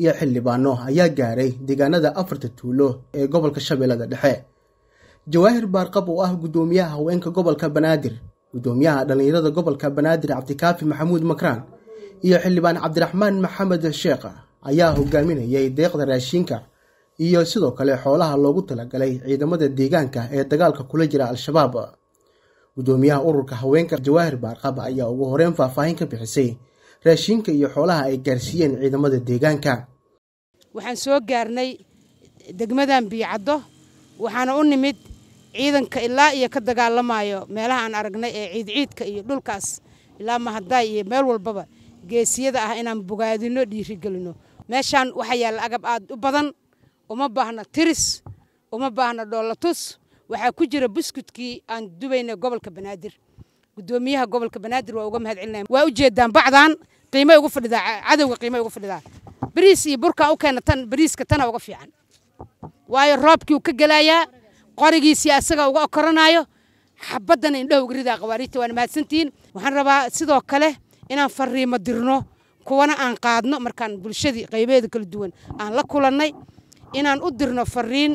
iyo xildhibaano ayaa gaaray deegaanada afarta tuulo ee gobolka shabeellada dhexe jawaahir baarqab oo ah guddoomiyaha haweenka gobolka banaadir guddoomiyaha dhallinyarada gobolka banaadir cabdikaafi maxamuud makraan iyo xildhibaan cabdiraxmaan maxamed sheekh ayaa hogaaminayay deeqda raashinka iyo sidoo kale xoolaha loogu talagalay ciidamada deegaanka ee dagaalka kula jira al-shabaab guddoomiyaha ururka haweenka jawaahir baarqab ayaa ugu horeen faahfaahin ka bixisay raashinka iyo xoolaha ay gaarsiiyeen ciidamada deegaanka waxaan soo gaarnay degmadan biicaddo waxaana u nimid ciidanka ilaa iyo ka dagaalamaayo meelaha aan aragnay ee ciidciidka iyo dhulkaas ilaa mahadaay iyo meel walbaba geesiyada ah inaan bogaadino dhiirigelino meeshaan waxaa yaalla agab aad u badan uma baahna tiris uma baahna dhoolatus waxaa ku jira buskudkii aan dubayna gobolka banaadir guddoomiyaha gobolka banaadir waa uga mahadcelinaya waa u jeeddaan bacdan qiimay ugu fadhidaa cadowga qiimay ugu fadhidaa bariis iyo burka u keena tan bariiska tana uga fiican waayo roobkii uu ka gelayaa qorigiisii asaga uga okoranaayo xabaddan indhaha ridaa qawaariijta waana mahadsantihiin waxaan rabaa sidoo kale inaan fariimo dirno kuwana aan qaadno markaan bulshadii qaybeeda kala duwan aan la kulannay inaan u dirno fariin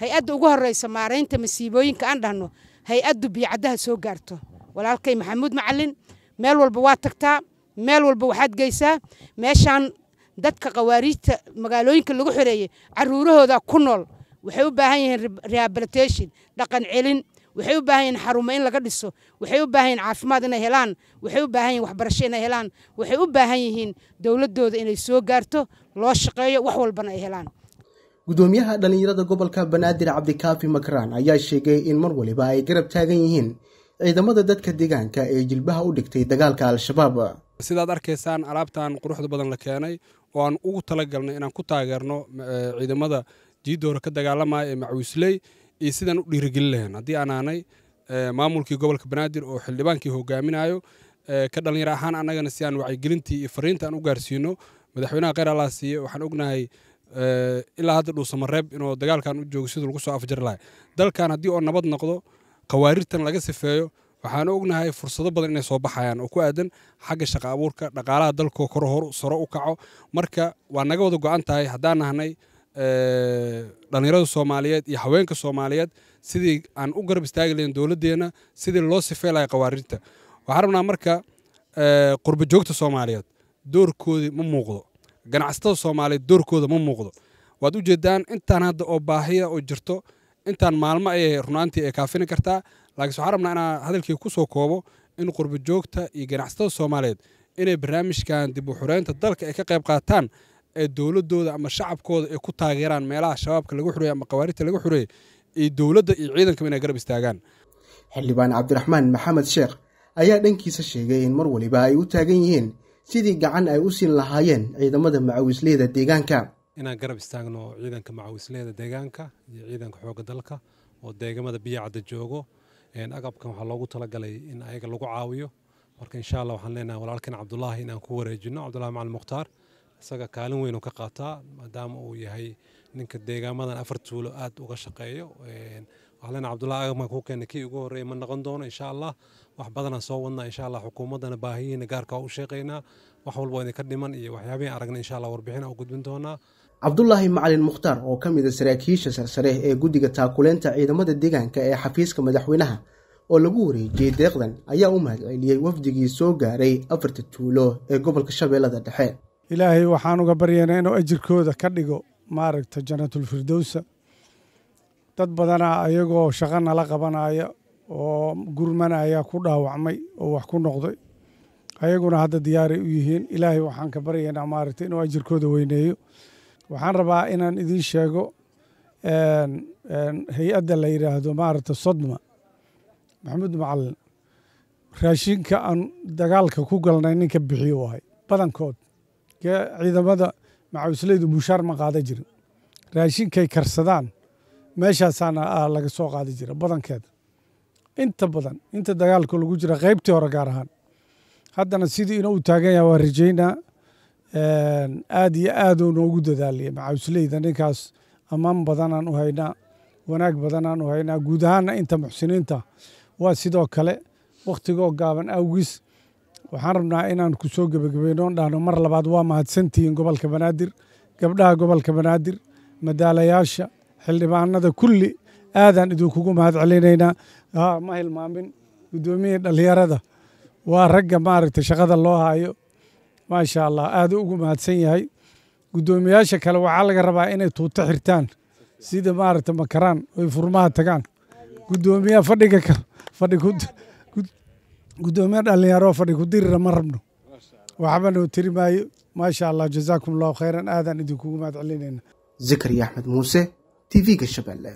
hay-adda ugu horeysa maaraynta masiibooyinka aan dhahno hay-addu biicadaha soo gaarto walaalkay maxamuud macalin meel walba waa tagtaa meel walba waxaad geysaa meeshaan dadka khawaariijta magaalooyinka lagu xoreeyey caruurahooda ku nool waxay u baahan yihiin rehabilitation dhaqan celin waxay u baahan yihiin xarumo in laga dhiso waxay u baahan yihiin caafimaad inay helaan waxay u baahan yihiin waxbarasho inay helaan waxay u baahan yihiin dowladooda inay soo gaarto loo shaqeeyo wax walbana ay helaan gudoomiyaha dhallinyarada gobolka banaadir cabdikaafi makraan ayaa sheegay in mar waliba ay garab taagan yihiin ciidamada dadka deegaanka ee jilbaha u dhigtay dagaalka al-shabaab sidaad arkaysaan alaabtan quruxda badan la keenay oo aan ugu talagalnay inaan ku taageerno eh, ciidamada jiidoora ka dagaalamaya ee macwiisley iyo sidaan u dhiirigelin lahayn haddii anaanay eh, maamulkii gobolka banaadir oo xildhibaankii hogaaminayo eh, ka dhallinyaro ahaan annagana si aan wacyigelintii iyo fariinta aan u gaarsiino madaxweynaha kheyr allah siiye waxaan ognahay ilaa hadda dhuusamareeb inuu dagaalkan u joogo siduu lagu soo afjar lahay dalkan haddii oo nabad noqdo khawaarirtan laga sifeeyo waxaan ognahay fursado badan inay soo baxayaan oo ku aadan xagga shaqa abuurka dhaqaalaha dalkoo kor hor saro u kaco marka waa naga wada go-an tahay haddaan nahnay eh, dhalinyarada soomaaliyeed iyo haweenka soomaaliyeed sidii aan u garab istaagi lahayn dowladdeenna sidii loo sifey lahay qawaarirta waxaan rabnaa marka eh, qurba joogta soomaaliyeed doorkoodii ma muuqdo ganacsatada soomaaliyeed doorkooda ma muuqdo waad u jeedaan intaan hadda oo baahiya oo jirto intaan maalmo ayay runaantii ay kaafini kartaa laakiinse waxaan rabnaa inaan hadalkii ku soo koobo in qurbi joogta iyo ganacsatada soomaaliyeed inay barnaamijkan dib u xureynta dalka ay ka qayb qaataan ee dowladooda ama shacabkooda ay ku taageeraan meelaha shabaabka lagu xureeyey ama qawaarigta lagu xureeyey iyo dowladda iyo ciidankaba inay garab istaagaan xildhibaan cabdiraxmaan maxamed sheekh ayaa dhankiisa sheegay in mar waliba ay u taagan yihiin sidii gacan ay u siin lahaayeen ciidamada macawisleyda deegaanka inaan garab istaagno ciidanka macawisleyda deegaanka iyo ciidanka xooga dalka oo deegamada biyacadda joogo agabkan waxaa loogu talagalay in ayaga lagu caawiyo marka insha alla waxaan leenahay walaalkan cabdulaahi inaan ku wareejino cabdulahi macalin mukhtaar isaga kaalin weyn ka qaataa maadaama uu yahay ninka deegaamadan afar tuulo aad uga shaqeeyo waxaan leenahay cabdulahi agabkan kuu keena kii ugu horreeyay ma noqon doono insha allah wax badanaan soo wadnaa insha allah xukuumaddana baahiyihiina gaarka waa u sheeqaynaa wax walba idinka dhiman iyo waxyaabihiin aragna insha allah warbixina u gudbin doonaa cabdulaahi macalin mukhtaar oo ka mid a ah saraakiisha sarsare ee guddiga taakuleynta ciidamada deegaanka ee xafiiska madaxweynaha oo lagu wareejiyey deeqdan ayaa u mahadceliyey wafdigii soo gaaray afarta tuulo ee gobolka shabeellada dhexe ilaahay waxaan uga baryaynaa inuu ajirkooda ka dhigo maaragta janatulfirdowsa dad badana ayagoo shaqo nala qabanaya oo gurmana ayaa ku dhaawacmay oo wax ku noqday ayaguna hadda diyaaray u yihiin ilaahay waxaan ka baryaynaa maaragta inuu ajirkooda weyneeyo waxaan rabaa inaan idiin sheego hay-adda la yidhaahdo maaragta sodma maxamuud macalin raashinka aan dagaalka ku galnay ninka bixiyo u ahay badankood ciidamada macawislaydu bushaar ma qaada jirin raashinkay karsadaan meeshaasaana laga soo qaadi jira badankeeda inta badan inta dagaalka lagu jira qaybtii hore gaar ahaan haddana sidii inuu taagan yaha waa rajaynaa aad iyo aad noogu dadaaliyey macaawisleyda ninkaas ammaan badanaan u haynaa wanaag badanaan u haynaa guud ahaanna inta muxsiniinta waa sidoo kale wakhtigoo gaaban awgiis waxaan rabnaa inaan ku soo gebagabaynoon dhahno mar labaad waa mahadsantihiin gobolka banaadir gabdhaha gobolka banaadir madaalayaasha xildhibaanada kulli aadaan idinkugu mahad celinaynaa ah, ma hilmaamin guddoomiye dhalinyarada waa ragga maaragtay shaqada loo haayo maasha allah aad ugu mahadsan yahay guddoomiyaasha kale waxaa laga rabaa inay tuuto xirtaan sida maaragta makaraan oy furmaha tagaan guddoomiya fadhiga fadhigudoomiye dhallinyaroo fadhi ku dirira ma rabno waxba noo tiri maayo maasha allah jazaakum allahu khayran aadaan idinkugu mahad celinayna zakariya axmed muuse tv-ga shabeelle